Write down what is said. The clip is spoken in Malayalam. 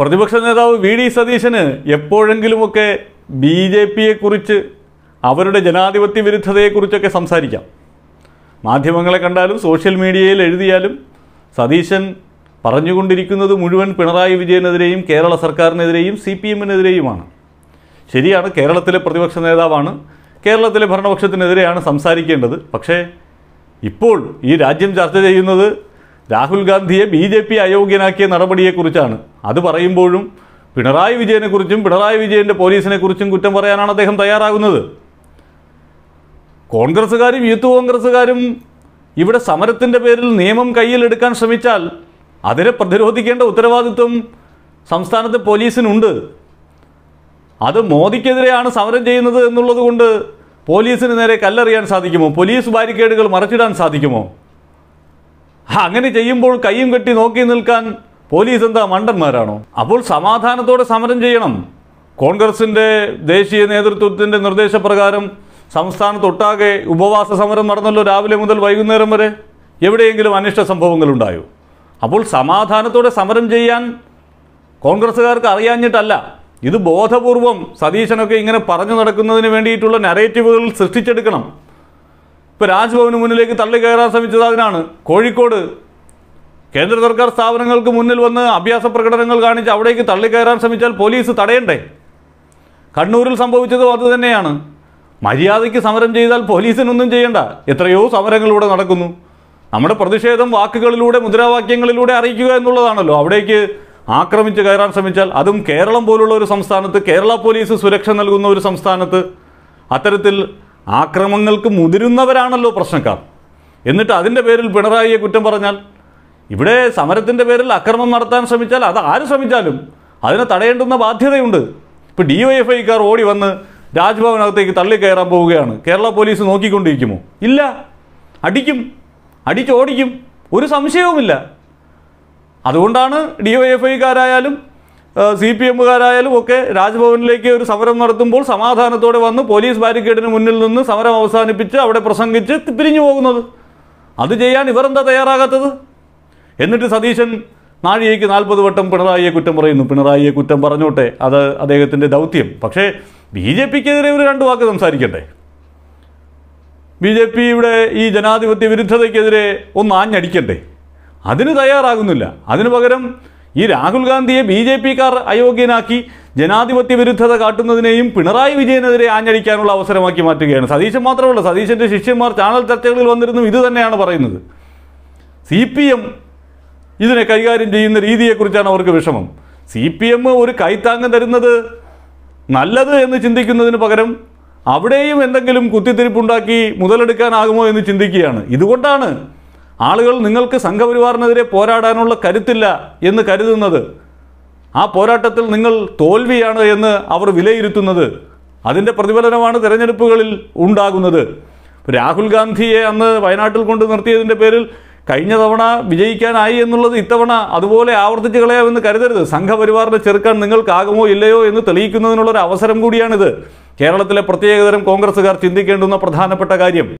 പ്രതിപക്ഷ നേതാവ് വി ഡി സതീശന് എപ്പോഴെങ്കിലുമൊക്കെ ബി ജെ പിയെക്കുറിച്ച് അവരുടെ ജനാധിപത്യ വിരുദ്ധതയെക്കുറിച്ചൊക്കെ സംസാരിക്കാം മാധ്യമങ്ങളെ കണ്ടാലും സോഷ്യൽ മീഡിയയിൽ എഴുതിയാലും സതീശൻ പറഞ്ഞുകൊണ്ടിരിക്കുന്നത് മുഴുവൻ പിണറായി വിജയനെതിരെയും കേരള സർക്കാരിനെതിരെയും സി പി എമ്മിനെതിരെയുമാണ് ശരിയാണ് കേരളത്തിലെ പ്രതിപക്ഷ നേതാവാണ് കേരളത്തിലെ ഭരണപക്ഷത്തിനെതിരെയാണ് സംസാരിക്കേണ്ടത് പക്ഷേ ഇപ്പോൾ ഈ രാജ്യം ചർച്ച ചെയ്യുന്നത് രാഹുൽ ഗാന്ധിയെ ബി ജെ പി അയോഗ്യനാക്കിയ നടപടിയെക്കുറിച്ചാണ് അത് പറയുമ്പോഴും പിണറായി വിജയനെക്കുറിച്ചും പിണറായി വിജയൻ്റെ പോലീസിനെക്കുറിച്ചും കുറ്റം പറയാനാണ് അദ്ദേഹം തയ്യാറാകുന്നത് കോൺഗ്രസ്സുകാരും യൂത്ത് കോൺഗ്രസ്സുകാരും ഇവിടെ സമരത്തിൻ്റെ പേരിൽ നിയമം കയ്യിലെടുക്കാൻ ശ്രമിച്ചാൽ അതിനെ പ്രതിരോധിക്കേണ്ട ഉത്തരവാദിത്വം സംസ്ഥാനത്തെ പോലീസിനുണ്ട് അത് മോദിക്കെതിരെയാണ് സമരം ചെയ്യുന്നത് എന്നുള്ളത് കൊണ്ട് പോലീസിന് നേരെ കല്ലെറിയാൻ സാധിക്കുമോ പോലീസ് ബാരിക്കേഡുകൾ മറച്ചിടാൻ സാധിക്കുമോ അങ്ങനെ ചെയ്യുമ്പോൾ കൈയും കെട്ടി നോക്കി നിൽക്കാൻ പോലീസ് എന്താ മണ്ടന്മാരാണോ അപ്പോൾ സമാധാനത്തോടെ സമരം ചെയ്യണം കോൺഗ്രസിൻ്റെ ദേശീയ നേതൃത്വത്തിൻ്റെ നിർദ്ദേശപ്രകാരം സംസ്ഥാനത്തൊട്ടാകെ ഉപവാസ സമരം നടന്നല്ലോ രാവിലെ മുതൽ വൈകുന്നേരം വരെ എവിടെയെങ്കിലും അനിഷ്ട ഉണ്ടായോ അപ്പോൾ സമാധാനത്തോടെ സമരം ചെയ്യാൻ കോൺഗ്രസ്സുകാർക്ക് അറിയാഞ്ഞിട്ടല്ല ഇത് ബോധപൂർവം സതീശനൊക്കെ ഇങ്ങനെ പറഞ്ഞു നടക്കുന്നതിന് വേണ്ടിയിട്ടുള്ള നരേറ്റീവുകൾ സൃഷ്ടിച്ചെടുക്കണം ഇപ്പൊ രാജ്ഭവന് മുന്നിലേക്ക് തള്ളി കയറാൻ ശ്രമിച്ചത് അതിനാണ് കോഴിക്കോട് കേന്ദ്ര സർക്കാർ സ്ഥാപനങ്ങൾക്ക് മുന്നിൽ വന്ന് അഭ്യാസ പ്രകടനങ്ങൾ കാണിച്ച് അവിടേക്ക് കയറാൻ ശ്രമിച്ചാൽ പോലീസ് തടയണ്ടേ കണ്ണൂരിൽ സംഭവിച്ചതും അതുതന്നെയാണ് മര്യാദയ്ക്ക് സമരം ചെയ്താൽ പോലീസിനൊന്നും ചെയ്യണ്ട എത്രയോ സമരങ്ങളിലൂടെ നടക്കുന്നു നമ്മുടെ പ്രതിഷേധം വാക്കുകളിലൂടെ മുദ്രാവാക്യങ്ങളിലൂടെ അറിയിക്കുക എന്നുള്ളതാണല്ലോ അവിടേക്ക് ആക്രമിച്ച് കയറാൻ ശ്രമിച്ചാൽ അതും കേരളം പോലുള്ള ഒരു സംസ്ഥാനത്ത് കേരള പോലീസ് സുരക്ഷ നൽകുന്ന ഒരു സംസ്ഥാനത്ത് അത്തരത്തിൽ ആക്രമങ്ങൾക്ക് മുതിരുന്നവരാണല്ലോ പ്രശ്നക്കാർ എന്നിട്ട് അതിൻ്റെ പേരിൽ പിണറായിയെ കുറ്റം പറഞ്ഞാൽ ഇവിടെ സമരത്തിൻ്റെ പേരിൽ അക്രമം നടത്താൻ ശ്രമിച്ചാൽ അത് ആര് ശ്രമിച്ചാലും അതിനെ തടയേണ്ടുന്ന ബാധ്യതയുണ്ട് ഇപ്പോൾ ഡി വൈ എഫ് ഐക്കാർ ഓടി വന്ന് രാജ്ഭവനകത്തേക്ക് കയറാൻ പോവുകയാണ് കേരള പോലീസ് നോക്കിക്കൊണ്ടിരിക്കുമോ ഇല്ല അടിക്കും അടിച്ചോടിക്കും ഒരു സംശയവുമില്ല അതുകൊണ്ടാണ് ഡി വൈ എഫ് ഐക്കാരായാലും സി പി എമ്മുകാരായാലും ഒക്കെ രാജ്ഭവനിലേക്ക് ഒരു സമരം നടത്തുമ്പോൾ സമാധാനത്തോടെ വന്ന് പോലീസ് ബാരിക്കേഡിന് മുന്നിൽ നിന്ന് സമരം അവസാനിപ്പിച്ച് അവിടെ പ്രസംഗിച്ച് പിരിഞ്ഞു പോകുന്നത് അത് ചെയ്യാൻ ഇവരെന്താ തയ്യാറാകാത്തത് എന്നിട്ട് സതീശൻ നാഴികയ്ക്ക് നാൽപ്പത് വട്ടം പിണറായിയെ കുറ്റം പറയുന്നു പിണറായിയെ കുറ്റം പറഞ്ഞോട്ടെ അത് അദ്ദേഹത്തിൻ്റെ ദൗത്യം പക്ഷേ ബി ജെ പിക്കെതിരെ ഒരു രണ്ട് വാക്ക് സംസാരിക്കട്ടെ ബി ജെ ഇവിടെ ഈ ജനാധിപത്യ വിരുദ്ധതയ്ക്കെതിരെ ഒന്ന് ആഞ്ഞടിക്കട്ടെ അതിന് തയ്യാറാകുന്നില്ല അതിനു പകരം ഈ രാഹുൽ ഗാന്ധിയെ ബി ജെ പിക്കാർ അയോഗ്യനാക്കി ജനാധിപത്യ വിരുദ്ധത കാട്ടുന്നതിനെയും പിണറായി വിജയനെതിരെ ആഞ്ഞടിക്കാനുള്ള അവസരമാക്കി മാറ്റുകയാണ് സതീശൻ മാത്രമല്ല സതീശൻ്റെ ശിഷ്യന്മാർ ചാനൽ ചർച്ചകളിൽ വന്നിരുന്നു ഇത് തന്നെയാണ് പറയുന്നത് സി പി എം ഇതിനെ കൈകാര്യം ചെയ്യുന്ന രീതിയെക്കുറിച്ചാണ് അവർക്ക് വിഷമം സി പി എം ഒരു കൈത്താങ്ങം തരുന്നത് നല്ലത് എന്ന് ചിന്തിക്കുന്നതിന് പകരം അവിടെയും എന്തെങ്കിലും കുത്തിത്തിരിപ്പുണ്ടാക്കി മുതലെടുക്കാനാകുമോ എന്ന് ചിന്തിക്കുകയാണ് ഇതുകൊണ്ടാണ് ആളുകൾ നിങ്ങൾക്ക് സംഘപരിവാറിനെതിരെ പോരാടാനുള്ള കരുത്തില്ല എന്ന് കരുതുന്നത് ആ പോരാട്ടത്തിൽ നിങ്ങൾ തോൽവിയാണ് എന്ന് അവർ വിലയിരുത്തുന്നത് അതിൻ്റെ പ്രതിഫലനമാണ് തിരഞ്ഞെടുപ്പുകളിൽ ഉണ്ടാകുന്നത് രാഹുൽ ഗാന്ധിയെ അന്ന് വയനാട്ടിൽ കൊണ്ട് നിർത്തിയതിൻ്റെ പേരിൽ കഴിഞ്ഞ തവണ വിജയിക്കാനായി എന്നുള്ളത് ഇത്തവണ അതുപോലെ ആവർത്തിച്ച് കളയാമെന്ന് കരുതരുത് സംഘപരിവാറിനെ ചെറുക്കാൻ നിങ്ങൾക്കാകുമോ ഇല്ലയോ എന്ന് തെളിയിക്കുന്നതിനുള്ളൊരു അവസരം കൂടിയാണിത് കേരളത്തിലെ പ്രത്യേകതരം കോൺഗ്രസ്സുകാർ ചിന്തിക്കേണ്ടുന്ന പ്രധാനപ്പെട്ട കാര്യം